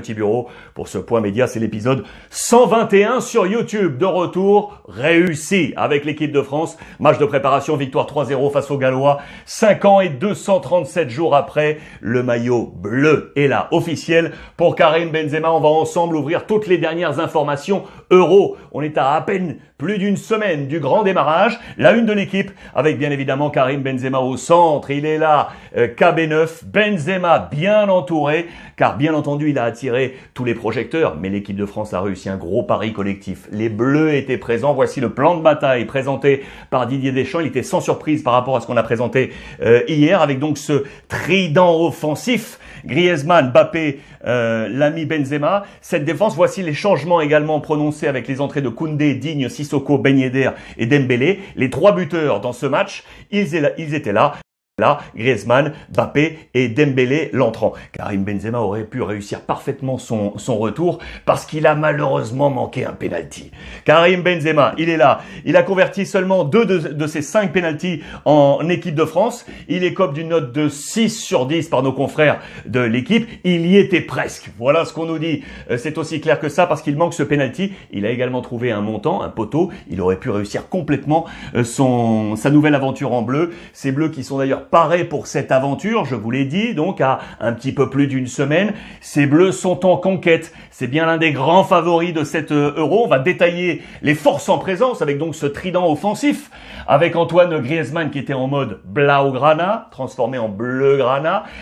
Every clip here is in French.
petit bureau. Pour ce point média, c'est l'épisode 121 sur YouTube. De retour, réussi avec l'équipe de France. Match de préparation, victoire 3-0 face aux Gallois. 5 ans et 237 jours après, le maillot bleu est là, officiel. Pour Karim Benzema, on va ensemble ouvrir toutes les dernières informations euro. On est à à peine plus d'une semaine du grand démarrage. La une de l'équipe avec bien évidemment Karim Benzema au centre. Il est là, euh, KB9, Benzema bien entouré, car bien entendu il a attiré tous les projecteurs, mais l'équipe de France a réussi un gros pari collectif. Les Bleus étaient présents, voici le plan de bataille présenté par Didier Deschamps. Il était sans surprise par rapport à ce qu'on a présenté euh, hier, avec donc ce trident offensif Griezmann, Mbappé, euh, l'ami Benzema. Cette défense, voici les changements également prononcés avec les entrées de Koundé, Digne, Sissoko, Ben et Dembélé. Les trois buteurs dans ce match, ils étaient là. Là, Griezmann, Mbappé et Dembélé l'entrant. Karim Benzema aurait pu réussir parfaitement son, retour parce qu'il a malheureusement manqué un penalty. Karim Benzema, il est là. Il a converti seulement deux de, ses cinq penalties en équipe de France. Il écope d'une note de 6 sur 10 par nos confrères de l'équipe. Il y était presque. Voilà ce qu'on nous dit. Euh, c'est aussi clair que ça parce qu'il manque ce penalty. Il a également trouvé un montant, un poteau. Il aurait pu réussir complètement euh, son, sa nouvelle aventure en bleu. Ces bleus qui sont d'ailleurs paré pour cette aventure, je vous l'ai dit, donc à un petit peu plus d'une semaine. Ces Bleus sont en conquête. C'est bien l'un des grands favoris de cette euh, Euro. On va détailler les forces en présence avec donc ce trident offensif, avec Antoine Griezmann qui était en mode Blaugrana, transformé en bleu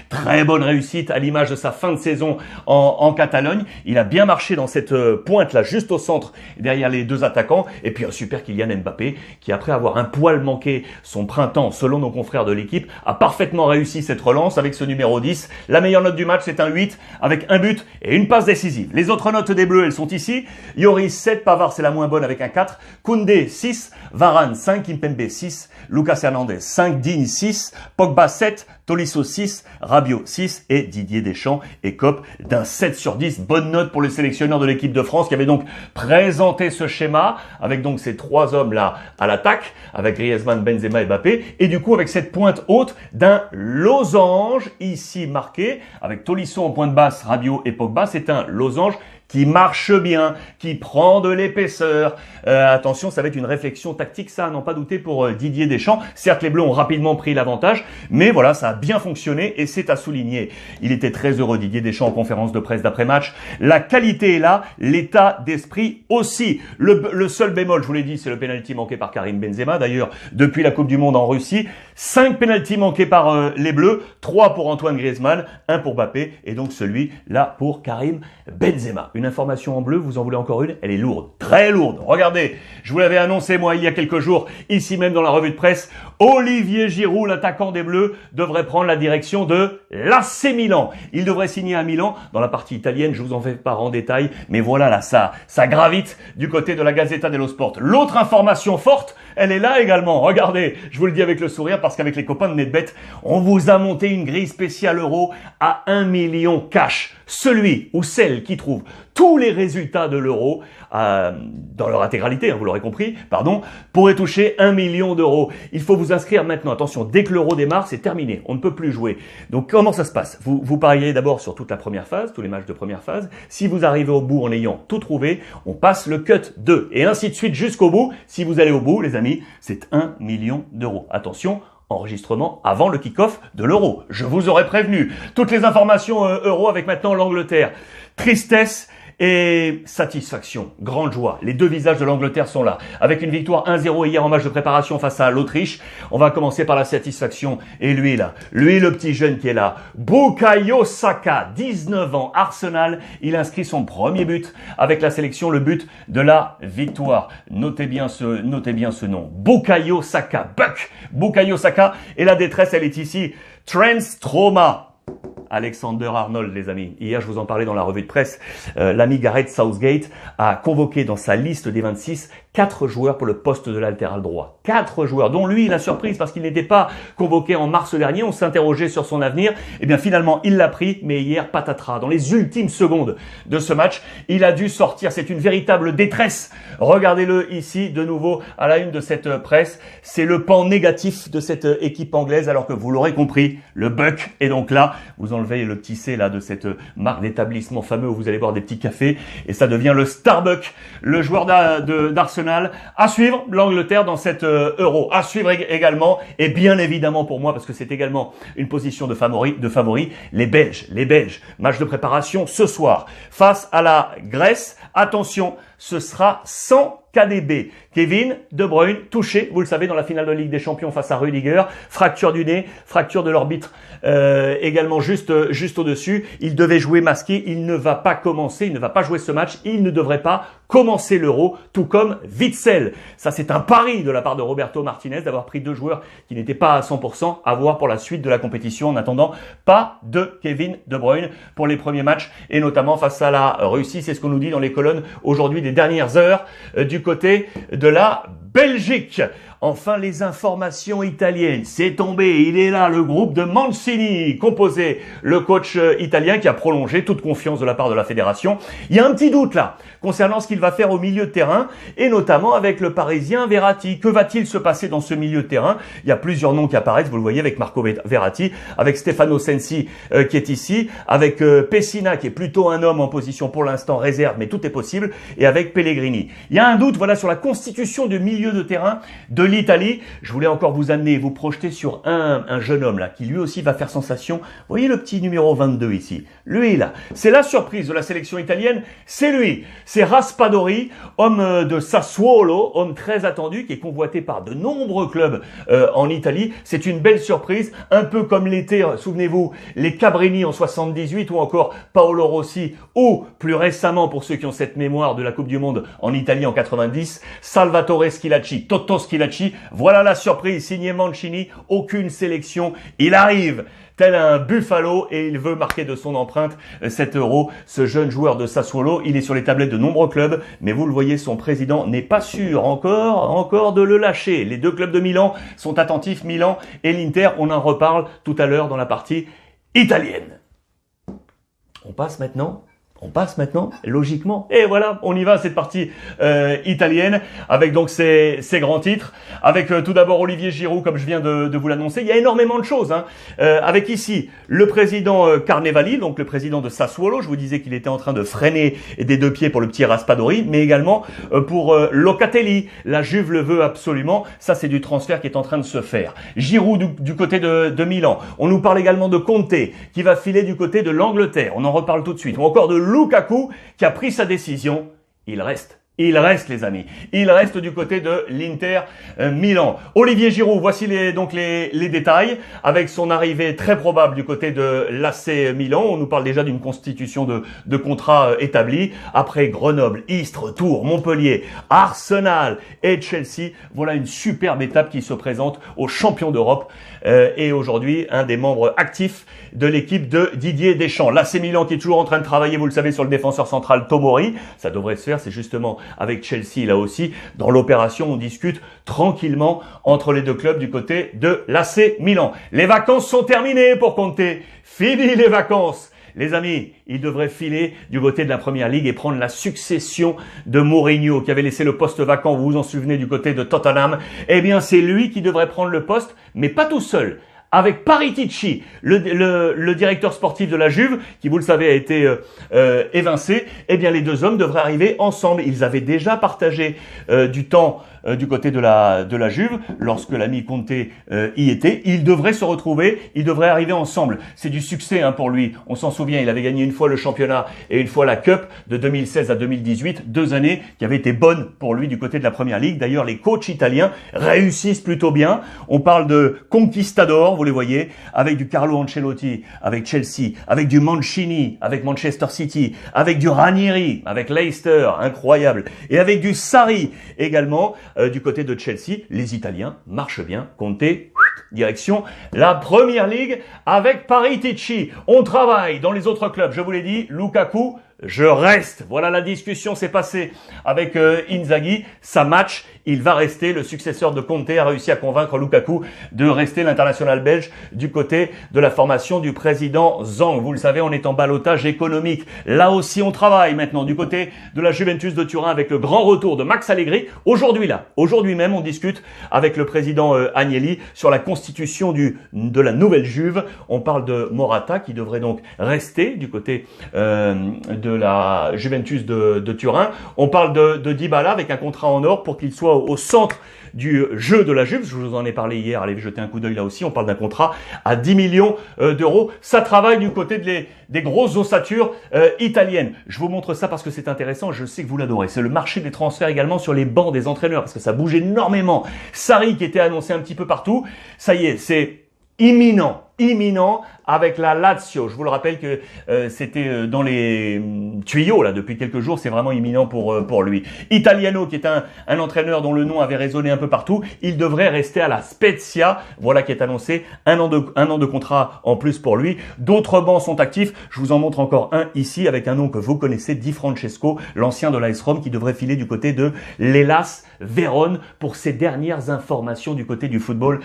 Très bonne réussite à l'image de sa fin de saison en, en Catalogne. Il a bien marché dans cette euh, pointe là, juste au centre, derrière les deux attaquants. Et puis un super Kylian Mbappé qui, après avoir un poil manqué son printemps, selon nos confrères de l'équipe, a parfaitement réussi cette relance avec ce numéro 10. La meilleure note du match, c'est un 8 avec un but et une passe décisive. Les autres notes des Bleus, elles sont ici. Yoris 7, Pavard, c'est la moins bonne avec un 4. Koundé 6, Varane 5, Impembe 6, Lucas Hernandez 5, Digne 6, Pogba 7, Tolisso 6, Rabio 6 et Didier Deschamps et Cop d'un 7 sur 10. Bonne note pour le sélectionneur de l'équipe de France qui avait donc présenté ce schéma avec donc ces trois hommes là à l'attaque avec Griezmann, Benzema et Mbappé et du coup avec cette pointe haute d'un losange ici marqué avec tolisson, en point de basse, radio époque basse, C'est un losange qui marche bien, qui prend de l'épaisseur. Euh, attention, ça va être une réflexion tactique, ça, n'en pas douter pour euh, Didier Deschamps. Certes, les Bleus ont rapidement pris l'avantage, mais voilà, ça a bien fonctionné et c'est à souligner. Il était très heureux, Didier Deschamps, en conférence de presse d'après-match. La qualité est là, l'état d'esprit aussi. Le, seul bémol, je vous l'ai dit, c'est le pénalty manqué par Karim Benzema. D'ailleurs, depuis la Coupe du Monde en Russie, Cinq pénaltys manqués par euh, les Bleus, trois pour Antoine Griezmann, un pour Mbappé et donc celui-là pour Karim Benzema une information en bleu, vous en voulez encore une Elle est lourde, très lourde. Regardez, je vous l'avais annoncé moi il y a quelques jours, ici même dans la revue de presse, Olivier Giroud, l'attaquant des Bleus, devrait prendre la direction de l'AC Milan. Il devrait signer à Milan, dans la partie italienne, je vous en fais pas en détail, mais voilà là, ça, ça gravite du côté de la Gazzetta dello Sport. L'autre information forte, elle est là également. Regardez, je vous le dis avec le sourire parce qu'avec les copains de NetBet, on vous a monté une grille spéciale euro à 1 million cash celui ou celle qui trouve tous les résultats de l'euro, euh, dans leur intégralité, hein, vous l'aurez compris, pardon, pourrait toucher 1 million d'euros. Il faut vous inscrire maintenant. Attention, dès que l'euro démarre, c'est terminé. On ne peut plus jouer. Donc comment ça se passe Vous, vous pariez d'abord sur toute la première phase, tous les matchs de première phase. Si vous arrivez au bout en ayant tout trouvé, on passe le cut 2. Et ainsi de suite jusqu'au bout. Si vous allez au bout, les amis, c'est 1 million d'euros. Attention, Enregistrement avant le kick-off de l'euro. Je vous aurais prévenu. Toutes les informations euh, euro avec maintenant l'Angleterre. Tristesse et satisfaction, grande joie. Les deux visages de l'Angleterre sont là. Avec une victoire 1-0 hier en match de préparation face à l'Autriche, on va commencer par la satisfaction. Et lui là, lui le petit jeune qui est là, Bukayo Saka, 19 ans, Arsenal, il inscrit son premier but avec la sélection, le but de la victoire. Notez bien ce, notez bien ce nom, Bukayo Saka, Buck, Bukayo Saka. Et la détresse, elle est ici. Trans Alexander Arnold, les amis. Hier, je vous en parlais dans la revue de presse. Euh, l'ami Gareth Southgate a convoqué dans sa liste des 26 quatre joueurs pour le poste de l'altéral droit. Quatre joueurs, dont lui, la surprise, parce qu'il n'était pas convoqué en mars dernier, on s'interrogeait sur son avenir, et eh bien finalement, il l'a pris, mais hier, patatras. Dans les ultimes secondes de ce match, il a dû sortir, c'est une véritable détresse. Regardez-le ici, de nouveau, à la une de cette presse, c'est le pan négatif de cette équipe anglaise, alors que vous l'aurez compris, le buck est donc là. Vous enlevez le petit C là de cette marque d'établissement fameux où vous allez boire des petits cafés, et ça devient le Starbuck. Le joueur d'Arsenal à suivre l'Angleterre dans cette euh, euro. À suivre également, et bien évidemment pour moi, parce que c'est également une position de favori, de favori, les Belges. Les Belges. Match de préparation ce soir face à la Grèce. Attention ce sera sans KDB. Kevin De Bruyne, touché, vous le savez, dans la finale de Ligue des Champions face à Rüdiger, fracture du nez, fracture de l'orbite euh, également juste, euh, juste au-dessus. Il devait jouer masqué, il ne va pas commencer, il ne va pas jouer ce match, il ne devrait pas commencer l'Euro, tout comme Witzel. Ça, c'est un pari de la part de Roberto Martinez d'avoir pris deux joueurs qui n'étaient pas à 100% à voir pour la suite de la compétition. En attendant, pas de Kevin De Bruyne pour les premiers matchs et notamment face à la Russie. C'est ce qu'on nous dit dans les colonnes aujourd'hui des dernières heures euh, du côté de la Belgique. Enfin, les informations italiennes. C'est tombé, il est là, le groupe de Mancini, composé le coach euh, italien qui a prolongé toute confiance de la part de la fédération. Il y a un petit doute là, concernant ce qu'il va faire au milieu de terrain, et notamment avec le Parisien Verratti. Que va-t-il se passer dans ce milieu de terrain Il y a plusieurs noms qui apparaissent, vous le voyez, avec Marco Verratti, avec Stefano Sensi euh, qui est ici, avec euh, Pessina qui est plutôt un homme en position pour l'instant réserve, mais tout est possible, et avec Pellegrini. Il y a un doute, voilà, sur la constitution du milieu de terrain de l'Italie. Je voulais encore vous amener, vous projeter sur un, jeune homme là, qui lui aussi va faire sensation. voyez le petit numéro 22 ici Lui là, c'est la surprise de la sélection italienne, c'est lui. C'est Raspadori, homme euh, de Sassuolo, homme très attendu, qui est convoité par de nombreux clubs euh, en Italie. C'est une belle surprise, un peu comme l'été, euh, souvenez-vous, les Cabrini en 78 ou encore Paolo Rossi ou plus récemment pour ceux qui ont cette mémoire de la Coupe du Monde en Italie en 90, Salvatore Scilla Toto Voilà la surprise, signé Mancini, aucune sélection. Il arrive tel un Buffalo et il veut marquer de son empreinte 7 euh, euros. Ce jeune joueur de Sassuolo, il est sur les tablettes de nombreux clubs, mais vous le voyez, son président n'est pas sûr encore, encore de le lâcher. Les deux clubs de Milan sont attentifs, Milan et l'Inter. On en reparle tout à l'heure dans la partie italienne. On passe maintenant on passe maintenant, logiquement, et voilà, on y va, cette partie euh, italienne, avec donc ces, ces grands titres, avec euh, tout d'abord Olivier Giroud, comme je viens de, de vous l'annoncer. Il y a énormément de choses, hein, euh, avec ici le président euh, Carnevali, donc le président de Sassuolo, je vous disais qu'il était en train de freiner des deux pieds pour le petit Raspadori, mais également euh, pour Locatelli, la Juve le veut absolument, ça c'est du transfert qui est en train de se faire. Giroud du, côté de, de Milan, on nous parle également de Conte, qui va filer du côté de l'Angleterre, on en reparle tout de suite, ou encore de Lukaku qui a pris sa décision, il reste. Il reste, les amis. Il reste du côté de l'Inter euh, Milan. Olivier Giroud, voici les, donc les, détails. Avec son arrivée très probable du côté de l'AC Milan, on nous parle déjà d'une constitution de, contrat euh, établi. Après Grenoble, Istres, Tours, Montpellier, Arsenal et Chelsea, voilà une superbe étape qui se présente aux champions d'Europe euh, et aujourd'hui un des membres actifs de l'équipe de Didier Deschamps. L'AC Milan qui est toujours en train de travailler, vous le savez, sur le défenseur central Tomori. Ça devrait se faire, c'est justement avec Chelsea là aussi. Dans l'opération, on discute tranquillement entre les deux clubs du côté de l'AC Milan. Les vacances sont terminées pour compter. Fini les vacances. Les amis, il devrait filer du côté de la Première Ligue et prendre la succession de Mourinho qui avait laissé le poste vacant, vous vous en souvenez, du côté de Tottenham. Eh bien, c'est lui qui devrait prendre le poste, mais pas tout seul avec Paritici, le, le, directeur sportif de la Juve, qui vous le savez a été euh, euh, évincé, eh bien les deux hommes devraient arriver ensemble. Ils avaient déjà partagé euh, du temps euh, du côté de la, de la Juve, lorsque l'ami Conte euh, y était, il devrait se retrouver, il devrait arriver ensemble. C'est du succès hein, pour lui. On s'en souvient, il avait gagné une fois le championnat et une fois la Cup de 2016 à 2018, deux années qui avaient été bonnes pour lui du côté de la Première Ligue. D'ailleurs, les coachs italiens réussissent plutôt bien. On parle de conquistador, vous les voyez, avec du Carlo Ancelotti, avec Chelsea, avec du Mancini, avec Manchester City, avec du Ranieri, avec Leicester, incroyable, et avec du Sarri également, euh, du côté de Chelsea, les Italiens marchent bien. Comptez direction la première ligue avec Paris Ticci. On travaille dans les autres clubs, je vous l'ai dit, Lukaku, je reste. Voilà la discussion s'est passée avec euh, Inzaghi. Ça match, il va rester. Le successeur de Conte a réussi à convaincre Lukaku de rester l'international belge du côté de la formation du président Zang. Vous le savez, on est en balotage économique. Là aussi, on travaille maintenant du côté de la Juventus de Turin avec le grand retour de Max Allegri. Aujourd'hui là, aujourd'hui même, on discute avec le président euh, Agnelli sur la constitution du, de la nouvelle Juve. On parle de Morata qui devrait donc rester du côté euh, de la Juventus de, Turin. On parle de, de, Dybala avec un contrat en or pour qu'il soit au, centre du jeu de la Juve. Je vous en ai parlé hier, allez jeter un coup d'œil là aussi. On parle d'un contrat à 10 millions euh, d'euros. Ça travaille du côté de des grosses ossatures euh, italiennes. Je vous montre ça parce que c'est intéressant, je sais que vous l'adorez. C'est le marché des transferts également sur les bancs des entraîneurs parce que ça bouge énormément. Sarri qui était annoncé un petit peu partout, ça y est, c'est imminent imminent avec la Lazio. Je vous le rappelle que euh, c'était euh, dans les hum, tuyaux là depuis quelques jours, c'est vraiment imminent pour euh, pour lui. Italiano qui est un, entraîneur dont le nom avait résonné un peu partout, il devrait rester à la Spezia. Voilà qui est annoncé, un an de un an de contrat en plus pour lui. D'autres bancs sont actifs, je vous en montre encore un ici avec un nom que vous connaissez, Di Francesco, l'ancien de l'AS Rome qui devrait filer du côté de l'Elas Vérone pour ses dernières informations du côté du football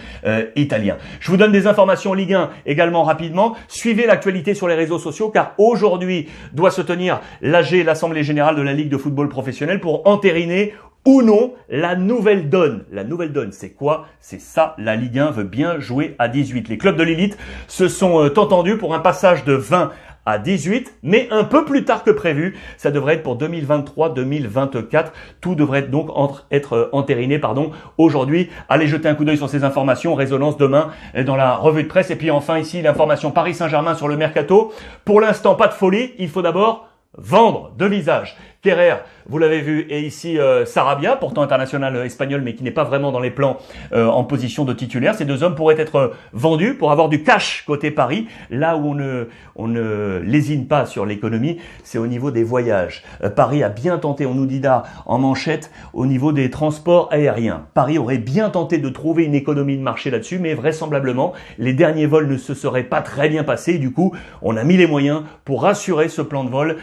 italien. Je vous donne des informations en Ligue 1 également rapidement. Suivez l'actualité sur les réseaux sociaux car aujourd'hui doit se tenir l'AG, l'Assemblée Générale de la Ligue de Football Professionnel pour entériner ou non la nouvelle donne. La nouvelle donne, c'est quoi C'est ça, la Ligue 1 veut bien jouer à 18. Les clubs de l'élite se sont euh, entendus pour un passage de 20 à 18, mais un peu plus tard que prévu. Ça devrait être pour 2023-2024. Tout devrait donc être euh, entériné pardon aujourd'hui. Allez jeter un coup d'œil sur ces informations. Résonance demain euh, dans la revue de presse. Et puis enfin ici l'information Paris Saint-Germain sur le mercato. Pour l'instant pas de folie. Il faut d'abord vendre de visage. Kerrer, vous l'avez vu, et ici euh, Sarabia, pourtant international euh, espagnol, mais qui n'est pas vraiment dans les plans euh, en position de titulaire. Ces deux hommes pourraient être vendus pour avoir du cash côté Paris. Là où on ne, on ne lésine pas sur l'économie, c'est au niveau des voyages. Paris a bien tenté, on nous dit là en manchette, au niveau des transports aériens. Paris aurait bien tenté de trouver une économie de marché là-dessus, mais vraisemblablement, les derniers vols ne se seraient pas très bien passés. Du coup, on a mis les moyens pour rassurer ce plan de vol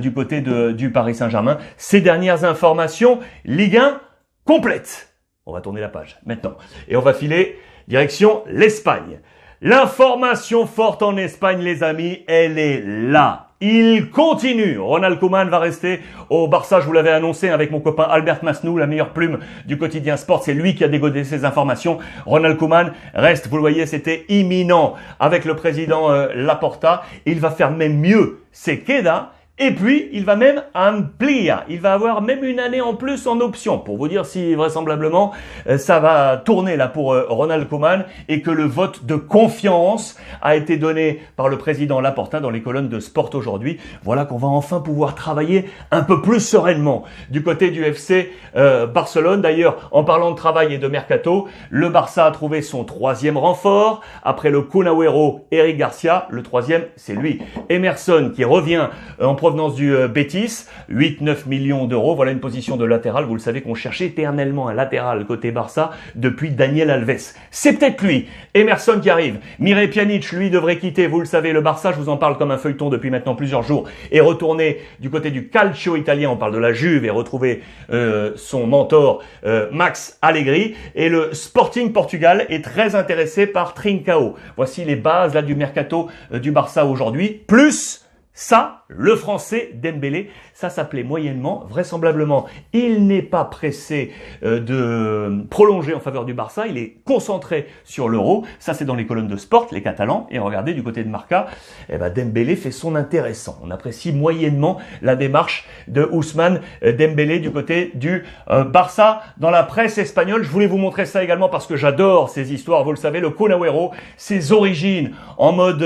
du côté du Paris Saint-Germain. Ces dernières informations, Ligue 1 complète. On va tourner la page maintenant. Et on va filer direction l'Espagne. L'information forte en Espagne, les amis, elle est là. Il continue. Ronald Koeman va rester au Barça, je vous l'avais annoncé avec mon copain Albert Masnou, la meilleure plume du quotidien sport. C'est lui qui a dégodé ces informations. Ronald Koeman reste, vous le voyez, c'était imminent avec le président euh, Laporta. Il va faire même mieux. C'est Keda et puis, il va même amplir. Il va avoir même une année en plus en option pour vous dire si vraisemblablement euh, ça va tourner là pour euh, Ronald Koeman et que le vote de confiance a été donné par le président Laporta dans les colonnes de Sport aujourd'hui. Voilà qu'on va enfin pouvoir travailler un peu plus sereinement du côté du FC euh, Barcelone. D'ailleurs, en parlant de travail et de mercato, le Barça a trouvé son troisième renfort après le Kunawero Eric Garcia. Le troisième, c'est lui, Emerson, qui revient en première provenance du euh, Betis, 8-9 millions d'euros. Voilà une position de latéral. Vous le savez qu'on cherchait éternellement un latéral côté Barça depuis Daniel Alves. C'est peut-être lui. Emerson qui arrive. Mireille Pjanic, lui, devrait quitter, vous le savez, le Barça. Je vous en parle comme un feuilleton depuis maintenant plusieurs jours. Et retourner du côté du calcio italien. On parle de la Juve et retrouver euh, son mentor euh, Max Allegri. Et le Sporting Portugal est très intéressé par Trincao. Voici les bases là du mercato du Barça aujourd'hui. Plus ça, le français Dembélé, ça s'appelait moyennement, vraisemblablement. Il n'est pas pressé euh, de prolonger en faveur du Barça, il est concentré sur l'euro. Ça, c'est dans les colonnes de sport, les Catalans. Et regardez, du côté de Marca, eh ben, Dembélé fait son intéressant. On apprécie moyennement la démarche de Ousmane euh, Dembélé du côté du euh, Barça. Dans la presse espagnole, je voulais vous montrer ça également parce que j'adore ces histoires. Vous le savez, le Konawero, ses origines en mode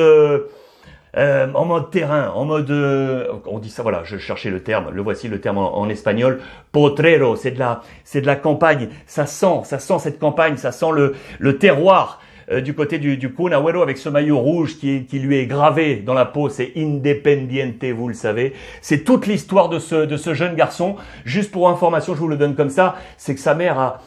euh, en mode terrain, en mode... Euh, on dit ça, voilà, je cherchais le terme, le voici le terme en, espagnol. Potrero, c'est de, la, c'est de la campagne, ça sent, ça sent cette campagne, ça sent le, le terroir, euh, du côté du, du avec ce maillot rouge qui, lui est gravé dans la peau. C'est Independiente, vous le savez. C'est toute l'histoire de ce, jeune garçon. Juste pour information, je vous le donne comme ça, c'est que sa mère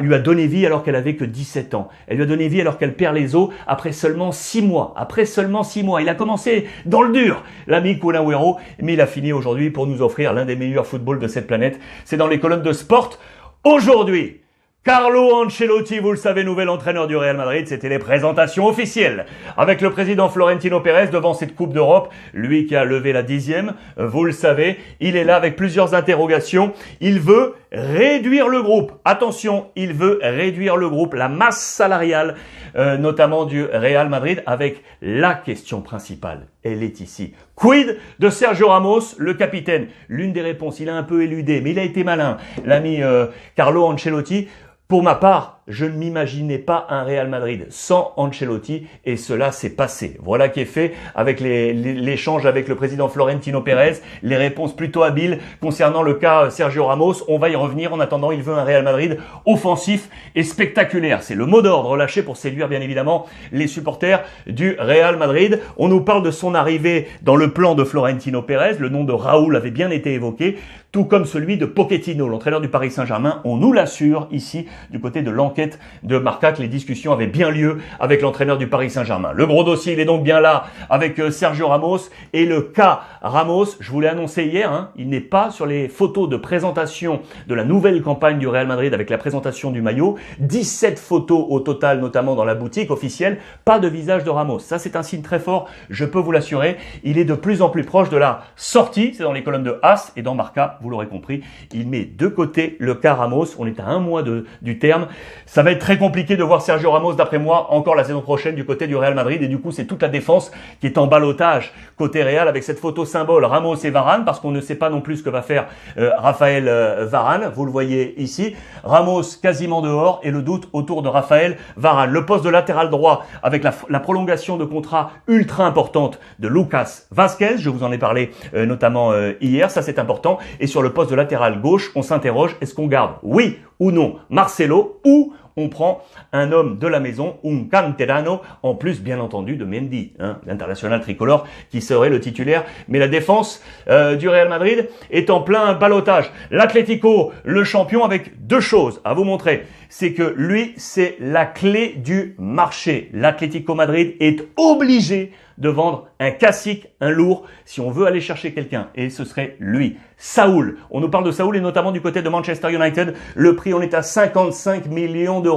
lui a donné vie alors qu'elle avait que 17 ans. Elle lui a donné vie alors qu'elle perd les os après seulement 6 mois. Après seulement 6 mois. Il a commencé dans le dur, l'ami Agüero, mais il a fini aujourd'hui pour nous offrir l'un des meilleurs footballs de cette planète. C'est dans les colonnes de sport aujourd'hui. Carlo Ancelotti, vous le savez, nouvel entraîneur du Real Madrid, c'était les présentations officielles. Avec le président Florentino Pérez devant cette Coupe d'Europe, lui qui a levé la dixième, vous le savez, il est là avec plusieurs interrogations. Il veut réduire le groupe. Attention, il veut réduire le groupe, la masse salariale, euh, notamment du Real Madrid, avec la question principale. Elle est ici. Quid de Sergio Ramos, le capitaine L'une des réponses, il a un peu éludé, mais il a été malin. L'ami euh, Carlo Ancelotti, pour ma part, je ne m'imaginais pas un Real Madrid sans Ancelotti et cela s'est passé. Voilà qui est fait avec l'échange avec le président Florentino Pérez, les réponses plutôt habiles concernant le cas euh, Sergio Ramos. On va y revenir. En attendant, il veut un Real Madrid offensif et spectaculaire. C'est le mot d'ordre lâché pour séduire bien évidemment les supporters du Real Madrid. On nous parle de son arrivée dans le plan de Florentino Pérez. Le nom de Raoul avait bien été évoqué, tout comme celui de Pochettino, l'entraîneur du Paris Saint-Germain. On nous l'assure ici du côté de l'enquête de Marca que les discussions avaient bien lieu avec l'entraîneur du Paris Saint-Germain. Le gros dossier, il est donc bien là avec euh, Sergio Ramos et le cas Ramos, je vous l'ai annoncé hier, hein, il n'est pas sur les photos de présentation de la nouvelle campagne du Real Madrid avec la présentation du maillot. 17 photos au total, notamment dans la boutique officielle, pas de visage de Ramos. Ça, c'est un signe très fort, je peux vous l'assurer. Il est de plus en plus proche de la sortie, c'est dans les colonnes de As et dans Marca, vous l'aurez compris. Il met de côté le cas Ramos, on est à un mois de, du terme. Ça va être très compliqué de voir Sergio Ramos, d'après moi, encore la saison prochaine du côté du Real Madrid. Et du coup, c'est toute la défense qui est en balotage côté Real avec cette photo symbole Ramos et Varane, parce qu'on ne sait pas non plus ce que va faire euh, Raphaël euh, Varane. Vous le voyez ici. Ramos quasiment dehors et le doute autour de Raphaël Varane. Le poste de latéral droit avec la, prolongation de contrat ultra importante de Lucas Vazquez. Je vous en ai parlé euh, notamment hier. Ça, c'est important. Et sur le poste de latéral gauche, on s'interroge. Est-ce qu'on garde Oui ou non Marcelo ou on prend un homme de la maison, un canterano, en plus bien entendu de Mendy, hein, l'international tricolore qui serait le titulaire. Mais la défense euh, du Real Madrid est en plein balotage. L'Atlético, le champion, avec deux choses à vous montrer. C'est que lui, c'est la clé du marché. L'Atlético Madrid est obligé de vendre un classique, un lourd, si on veut aller chercher quelqu'un. Et ce serait lui, Saoul. On nous parle de Saoul et notamment du côté de Manchester United. Le prix, on est à 55 millions de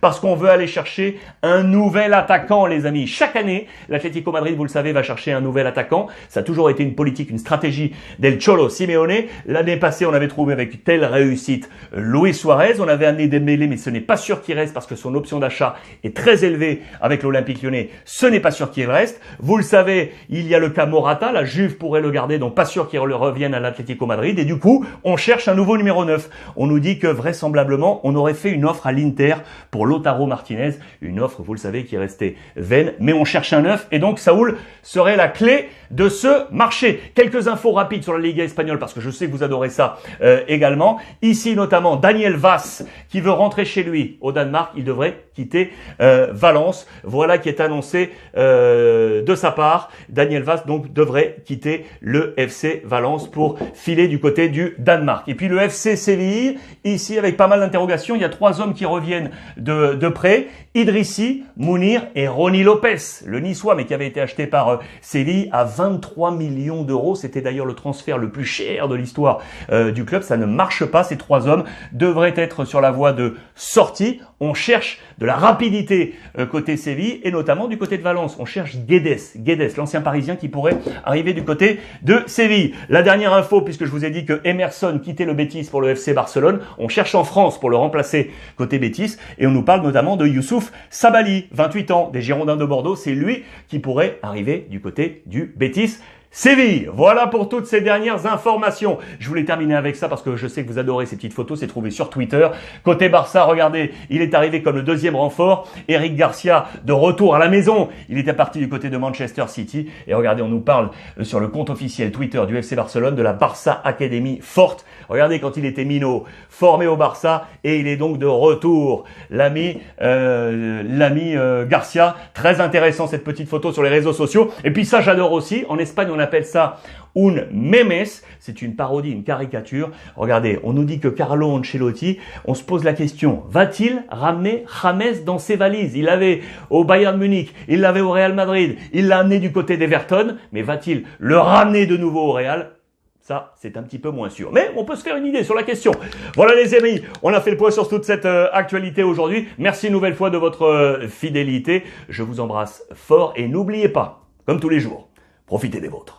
parce qu'on veut aller chercher un nouvel attaquant, les amis. Chaque année, l'Atlético Madrid, vous le savez, va chercher un nouvel attaquant. Ça a toujours été une politique, une stratégie del Cholo Simeone. L'année passée, on avait trouvé avec telle réussite Luis Suarez. On avait amené Dembélé, mais ce n'est pas sûr qu'il reste parce que son option d'achat est très élevée avec l'Olympique Lyonnais. Ce n'est pas sûr qu'il reste. Vous le savez, il y a le cas Morata. La Juve pourrait le garder, donc pas sûr qu'il revienne à l'Atlético Madrid. Et du coup, on cherche un nouveau numéro 9. On nous dit que vraisemblablement, on aurait fait une offre à l'Inter pour Lotaro Martinez. Une offre, vous le savez, qui est restée vaine, mais on cherche un neuf et donc Saoul serait la clé de ce marché. Quelques infos rapides sur la Liga espagnole parce que je sais que vous adorez ça euh, également. Ici notamment Daniel Vass qui veut rentrer chez lui au Danemark. Il devrait quitter euh, Valence. Voilà qui est annoncé euh, de sa part. Daniel Vass donc devrait quitter le FC Valence pour filer du côté du Danemark. Et puis le FC Séville, ici avec pas mal d'interrogations, il y a trois hommes qui reviennent de, près, Idrissi, Mounir et Ronny Lopez, le niçois, mais qui avait été acheté par euh, Séville à 23 millions d'euros. C'était d'ailleurs le transfert le plus cher de l'histoire euh, du club. Ça ne marche pas. Ces trois hommes devraient être sur la voie de sortie. On cherche de la rapidité euh, côté Séville et notamment du côté de Valence. On cherche Guedes, Guedes, l'ancien Parisien qui pourrait arriver du côté de Séville. La dernière info, puisque je vous ai dit que Emerson quittait le Bétis pour le FC Barcelone, on cherche en France pour le remplacer côté Bétis et on nous parle notamment de Youssouf Sabali, 28 ans, des Girondins de Bordeaux. C'est lui qui pourrait arriver du côté du Bétis. Séville. Voilà pour toutes ces dernières informations. Je voulais terminer avec ça parce que je sais que vous adorez ces petites photos. C'est trouvé sur Twitter. Côté Barça, regardez, il est arrivé comme le deuxième renfort. Eric Garcia de retour à la maison. Il était parti du côté de Manchester City. Et regardez, on nous parle euh, sur le compte officiel Twitter du FC Barcelone de la Barça Academy forte. Regardez quand il était minot, formé au Barça et il est donc de retour. L'ami, euh, l'ami euh, Garcia. Très intéressant cette petite photo sur les réseaux sociaux. Et puis ça, j'adore aussi. En Espagne, on appelle ça un memes, c'est une parodie, une caricature. Regardez, on nous dit que Carlo Ancelotti, on se pose la question, va-t-il ramener James dans ses valises Il l'avait au Bayern Munich, il l'avait au Real Madrid, il l'a amené du côté d'Everton, mais va-t-il le ramener de nouveau au Real ça, c'est un petit peu moins sûr. Mais on peut se faire une idée sur la question. Voilà les amis, on a fait le point sur toute cette euh, actualité aujourd'hui. Merci une nouvelle fois de votre euh, fidélité. Je vous embrasse fort et n'oubliez pas, comme tous les jours, Profitez des vôtres.